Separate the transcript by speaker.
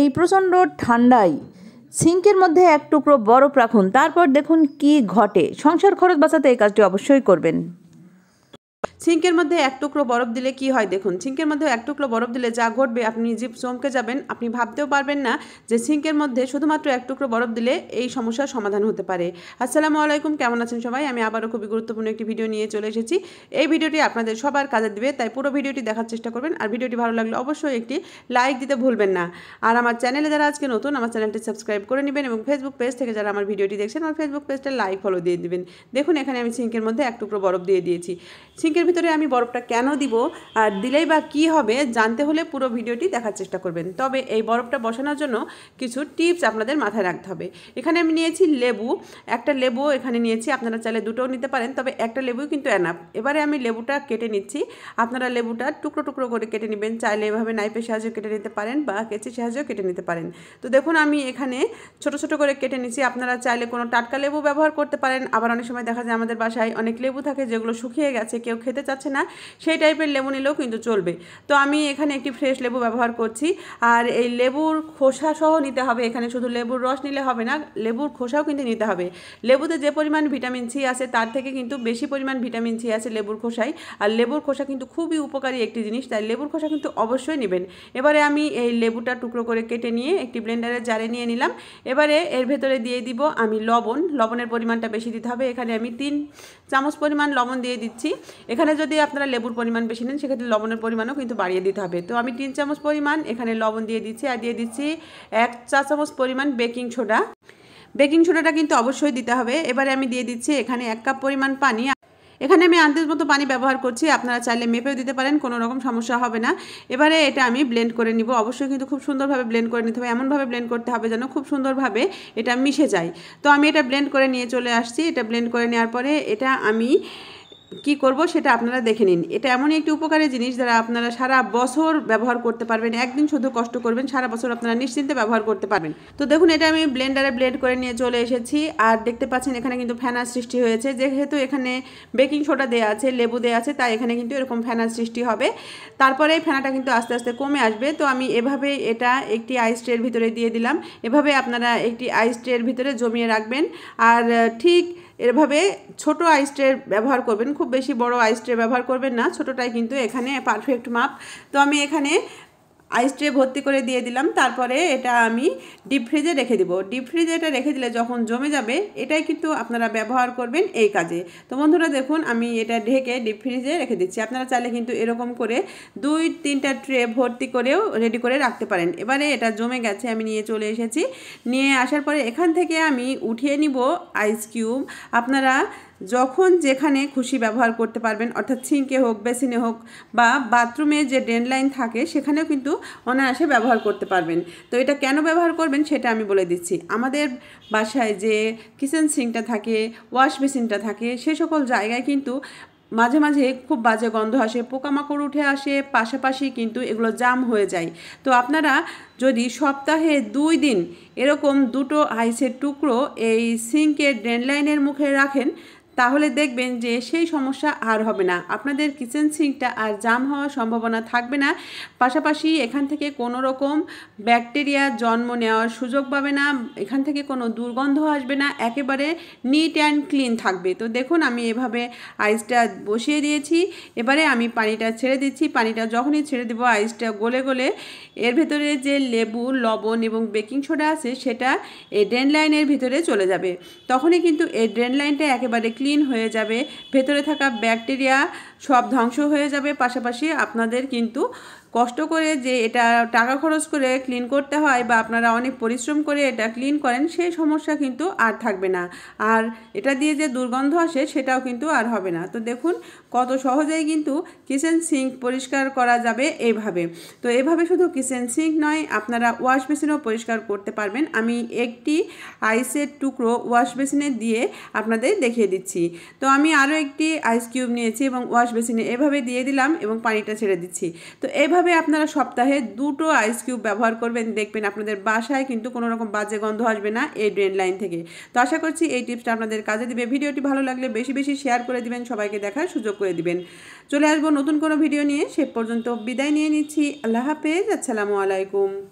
Speaker 1: এই প্রচণ্ড ঠান্ডায় সিঙ্কের মধ্যে এক টুকরো বরফ রাখুন তারপর দেখুন কি ঘটে সংসার খরচ বাঁচাতে এই কাজটি অবশ্যই করবেন ছিঙ্কের মধ্যে এক টুকরো বরফ দিলে কি হয় দেখুন ছিঙ্কের মধ্যে এক টুকরো বরফ দিলে যা ঘটবে আপনি জীব চমকে যাবেন আপনি ভাবতেও পারবেন না যে ছিঙ্কের মধ্যে শুধুমাত্র এক টুকরো বরফ দিলে এই সমস্যার সমাধান হতে পারে আসসালামু আলাইকুম কেমন আছেন সবাই আমি আবারও খুবই গুরুত্বপূর্ণ একটি ভিডিও নিয়ে চলে এসেছি এই ভিডিওটি আপনাদের সবার কাজে দিবে তাই পুরো ভিডিওটি দেখার চেষ্টা করবেন আর ভিডিওটি ভালো লাগলে অবশ্যই একটি লাইক দিতে ভুলবেন না আর আমার চ্যানেলে যারা আজকে নতুন আমার চ্যানেলটি সাবস্ক্রাইব করে নেবেন এবং ফেসবুক পেজ থেকে যারা আমার ভিডিওটি দেখছেন আমার ফেসবুক পেজটা লাইক ফলো দিয়ে দেবেন দেখুন এখানে আমি ছিঙ্কের মধ্যে এক টুকরো বরফ দিয়ে দিয়েছি ছিঙ্কের ভিতরে আমি বরফটা কেন দিব আর দিলেই বা কী হবে জানতে হলে পুরো ভিডিওটি দেখার চেষ্টা করবেন তবে এই বরফটা বসানোর জন্য কিছু টিপস আপনাদের মাথায় রাখতে হবে এখানে আমি নিয়েছি লেবু একটা লেবু এখানে নিয়েছি আপনারা চাইলে দুটোও নিতে পারেন তবে একটা লেবু কিন্তু অ্যানাপ এবারে আমি লেবুটা কেটে নিচ্ছি আপনারা লেবুটা টুকরো টুকরো করে কেটে নেবেন চাইলে এভাবে নাইপের সাহায্যে কেটে নিতে পারেন বা কেচির সাহায্যেও কেটে নিতে পারেন তো দেখুন আমি এখানে ছোট ছোট করে কেটে নিচ্ছি আপনারা চাইলে কোনো টাটকা লেবু ব্যবহার করতে পারেন আবার অনেক সময় দেখা যায় আমাদের বাসায় অনেক লেবু থাকে যেগুলো শুকিয়ে গেছে কেউ খেতে খেতে চাচ্ছে না সেই টাইপের লেবু নিলেও কিন্তু চলবে তো আমি এখানে একটি ফ্রেশ লেবু ব্যবহার করছি আর এই লেবুর খোসা সহ নিতে হবে এখানে শুধু লেবুর রস নিলে হবে না লেবুর খোসাও কিন্তু নিতে হবে লেবুতে যে পরিমাণ ভিটামিন সি আছে তার থেকে কিন্তু বেশি পরিমাণ ভিটামিন সি আছে লেবুর খোসায় আর লেবুর খোসা কিন্তু খুবই উপকারী একটি জিনিস তাই লেবুর খোসা কিন্তু অবশ্যই নেবেন এবারে আমি এই লেবুটা টুকরো করে কেটে নিয়ে একটি ব্লেন্ডারের জারে নিয়ে নিলাম এবারে এর ভেতরে দিয়ে দিব আমি লবণ লবণের পরিমাণটা বেশি দিতে হবে এখানে আমি তিন চামচ পরিমাণ লবণ দিয়ে দিচ্ছি এখানে এখানে যদি আপনারা লেবুর পরিমাণ বেশি নেন সেক্ষেত্রে লবণের পরিমাণও কিন্তু বাড়িয়ে দিতে হবে তো আমি তিন চামচ পরিমাণ এখানে লবণ দিয়ে দিচ্ছি আর দিয়ে দিচ্ছি এক চা চামচ পরিমাণ বেকিং সোডা বেকিং সোডাটা কিন্তু অবশ্যই দিতে হবে এবারে আমি দিয়ে দিচ্ছি এখানে এক কাপ পরিমাণ পানি এখানে আমি আন্দাজ মতো পানি ব্যবহার করছি আপনারা চাইলে মেপেও দিতে পারেন কোনো রকম সমস্যা হবে না এবারে এটা আমি ব্লেন্ড করে নিব অবশ্যই কিন্তু খুব সুন্দরভাবে ব্লেন্ড করে নিতে হবে এমনভাবে ব্লেন্ড করতে হবে যেন খুব সুন্দরভাবে এটা মিশে যায় তো আমি এটা ব্লেন্ড করে নিয়ে চলে আসছি এটা ব্লেন্ড করে নেওয়ার পরে এটা আমি কি করব সেটা আপনারা দেখে নিন এটা এমনই একটি উপকারী জিনিস যারা আপনারা সারা বছর ব্যবহার করতে পারবেন একদিন শুধু কষ্ট করবেন সারা বছর আপনারা নিশ্চিন্তে ব্যবহার করতে পারবেন তো দেখুন এটা আমি ব্লেন্ডারে ব্লেন্ড করে নিয়ে চলে এসেছি আর দেখতে পাচ্ছেন এখানে কিন্তু ফ্যানার সৃষ্টি হয়েছে যেহেতু এখানে বেকিং সোডা দেওয়া আছে লেবু দেওয়া আছে তাই এখানে কিন্তু এরকম ফ্যানার সৃষ্টি হবে তারপরে ফ্যানাটা কিন্তু আস্তে আস্তে কমে আসবে তো আমি এভাবে এটা একটি আইস ট্রের ভিতরে দিয়ে দিলাম এভাবে আপনারা একটি আইস ট্রের ভিতরে জমিয়ে রাখবেন আর ঠিক এভাবে ছোট আইস ব্যবহার করবেন খুব বেশি বড় আইস ট্রে ব্যবহার করবেন না ছোটোটাই কিন্তু এখানে পারফেক্ট মাপ তো আমি এখানে আইস ট্রে ভর্তি করে দিয়ে দিলাম তারপরে এটা আমি ডিপ ফ্রিজে রেখে দিব ডিপ ফ্রিজে এটা রেখে দিলে যখন জমে যাবে এটাই কিন্তু আপনারা ব্যবহার করবেন এই কাজে তো বন্ধুরা দেখুন আমি এটা ঢেকে ডিপ ফ্রিজে রেখে দিচ্ছি আপনারা চাইলে কিন্তু এরকম করে দুই তিনটা ট্রে ভর্তি করেও রেডি করে রাখতে পারেন এবারে এটা জমে গেছে আমি নিয়ে চলে এসেছি নিয়ে আসার পরে এখান থেকে আমি উঠিয়ে নিব আইস কিউব আপনারা যখন যেখানে খুশি ব্যবহার করতে পারবেন অর্থাৎ সিঙ্কে হোক বেসিনে হোক বা বাথরুমে যে ড্রেন লাইন থাকে সেখানেও কিন্তু অনায়াসে ব্যবহার করতে পারবেন তো এটা কেন ব্যবহার করবেন সেটা আমি বলে দিচ্ছি আমাদের বাসায় যে কিচেন সিঙ্কটা থাকে ওয়াশ বেসিনটা থাকে সে সকল জায়গায় কিন্তু মাঝে মাঝে খুব বাজে গন্ধ আসে পোকামাকড় উঠে আসে পাশাপাশি কিন্তু এগুলো জাম হয়ে যায় তো আপনারা যদি সপ্তাহে দুই দিন এরকম দুটো আইসের টুকরো এই সিঙ্কের লাইনের মুখে রাখেন তাহলে দেখবেন যে সেই সমস্যা আর হবে না আপনাদের কিচেন সিঙ্কটা আর জাম হওয়ার সম্ভাবনা থাকবে না পাশাপাশি এখান থেকে কোনো রকম ব্যাকটেরিয়া জন্ম নেওয়ার সুযোগ পাবে না এখান থেকে কোনো দুর্গন্ধ আসবে না একেবারে নিট অ্যান্ড ক্লিন থাকবে তো দেখুন আমি এভাবে আইসটা বসিয়ে দিয়েছি এবারে আমি পানিটা ছেড়ে দিচ্ছি পানিটা যখনই ছেড়ে দেবো আইসটা গলে গলে এর ভেতরে যে লেবু লবণ এবং বেকিং সোডা আছে সেটা এই ড্রেন লাইনের ভিতরে চলে যাবে তখনই কিন্তু এই ড্রেন লাইনটা একেবারে ক্লিন হয়ে যাবে ভেতরে থাকা ব্যাকটেরিয়া সব ধ্বংস হয়ে যাবে পাশাপাশি আপনাদের কিন্তু কষ্ট করে যে এটা টাকা খরচ করে ক্লিন করতে হয় বা আপনারা অনেক পরিশ্রম করে এটা ক্লিন করেন সেই সমস্যা কিন্তু আর থাকবে না আর এটা দিয়ে যে দুর্গন্ধ আসে সেটাও কিন্তু আর হবে না তো দেখুন কত সহজেই কিন্তু কিচেন সিঙ্ক পরিষ্কার করা যাবে এভাবে তো এভাবে শুধু কিচেন সিঙ্ক নয় আপনারা ওয়াশ বেসিনও পরিষ্কার করতে পারবেন আমি একটি আইসের টুকরো ওয়াশ বেসিনে দিয়ে আপনাদের দেখিয়ে দিচ্ছি তো আমি আরও একটি আইস কিউব নিয়েছি এবং ওয়াশ বেসিনে এভাবে দিয়ে দিলাম এবং পানিটা ছেড়ে দিচ্ছি তো এভাবে এইভাবে আপনারা সপ্তাহে দুটো আইস কিউব ব্যবহার করবেন দেখবেন আপনাদের বাসায় কিন্তু কোনো রকম বাজে গন্ধ আসবে না এই ড্রেন লাইন থেকে তো আশা করছি এই টিপসটা আপনাদের কাজে দিবে ভিডিওটি ভালো লাগলে বেশি বেশি শেয়ার করে দিবেন সবাইকে দেখার সুযোগ করে দিবেন চলে আসবো নতুন কোনো ভিডিও নিয়ে সে পর্যন্ত বিদায় নিয়ে নিচ্ছি আল্লাহ হাফেজ আসসালামু আলাইকুম